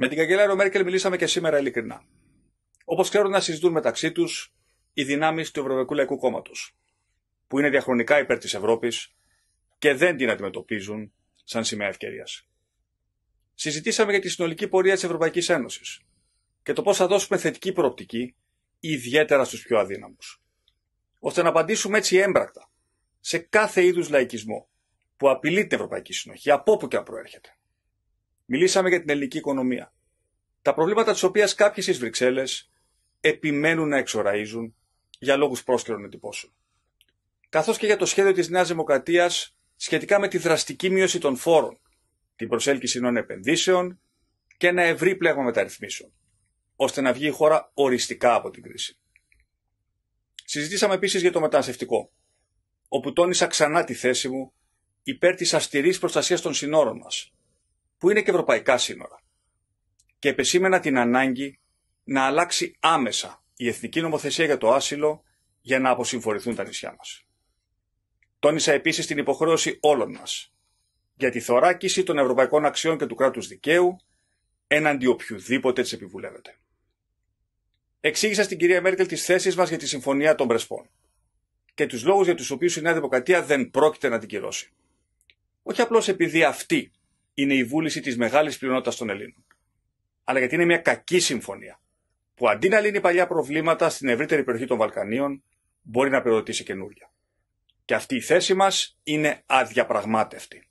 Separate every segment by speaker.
Speaker 1: Με την καγκελάριο Μέρκελ μιλήσαμε και σήμερα ειλικρινά. Όπως ξέρουν να συζητούν μεταξύ τους οι δυνάμεις του Ευρωπαϊκού Λαϊκού Κόμματος, που είναι διαχρονικά υπέρ της Ευρώπης και δεν την αντιμετωπίζουν σαν σημαία ευκαιρίας. Συζητήσαμε για τη συνολική πορεία της Ευρωπαϊκής Ένωσης και το πώς θα δώσουμε θετική προοπτική, ιδιαίτερα στους πιο αδύναμους, ώστε να απαντήσουμε έτσι έμπρακτα σε κάθε είδους λαϊκισμό που απειλεί την Ευρωπαϊκή Συνοχή, από όπου και αν προέρχεται. Μιλήσαμε για την ελληνική οικονομία. Τα προβλήματα της οποίας κάποιες στις Βρυξέλλες επιμένουν να εξοραίζουν για λόγους πρόσκληρων εντυπώσεων. Καθώς και για το σχέδιο της Νέας Δημοκρατίας σχετικά με τη δραστική μείωση των φόρων, την προσέλκυση νέων επενδύσεων και ένα ευρύ πλέγμα μεταρρυθμίσεων, ώστε να βγει η χώρα οριστικά από την κρίση. Συζητήσαμε επίσης για το μεταναστευτικό, όπου τόνισα ξανά τη θέση μου υπέρ της αυστηρής προστασίας των συνόρων μας, που είναι και ευρωπαϊκά σύνορα. Και επεσήμενα την ανάγκη να αλλάξει άμεσα η εθνική νομοθεσία για το άσυλο για να αποσυμφορηθούν τα νησιά μας. Τόνισα επίσης την υποχρέωση όλων μας για τη θωράκιση των ευρωπαϊκών αξιών και του κράτους δικαίου έναντι οποιοδήποτε τις επιβουλεύεται. Εξήγησα στην κυρία Μέρκελ τις θέσεις μας για τη Συμφωνία των Πρεσπών και τους λόγους για τους οποίους η Νέα Δημοκρατία δεν πρόκειται να την κυρώσει. Όχι απλώς επειδή αυτή είναι η βούληση της μεγάλης πλειονότητας των Ελλήνων. Αλλά γιατί είναι μια κακή συμφωνία που αντί να λύνει παλιά προβλήματα στην ευρύτερη περιοχή των Βαλκανίων, μπορεί να περιοδοτήσει καινούρια. Και αυτή η θέση μας είναι αδιαπραγμάτευτη.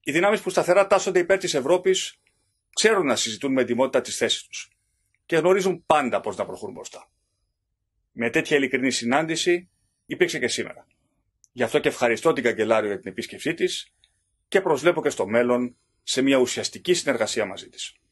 Speaker 1: Οι δυνάμεις που σταθερά τάσσονται υπέρ της Ευρώπης ξέρουν να συζητούν με εντυμότητα τις θέσεις τους και γνωρίζουν πάντα πώς να προχωρούν μπροστά. Με τέτοια ειλικρινή συνάντηση υπήρξε και σήμερα. Γι' αυτό και ευχαριστώ την Καγκελάριο για την επίσκεψή της και προσβλέπω και στο μέλλον σε μια ουσιαστική συνεργασία μαζί της.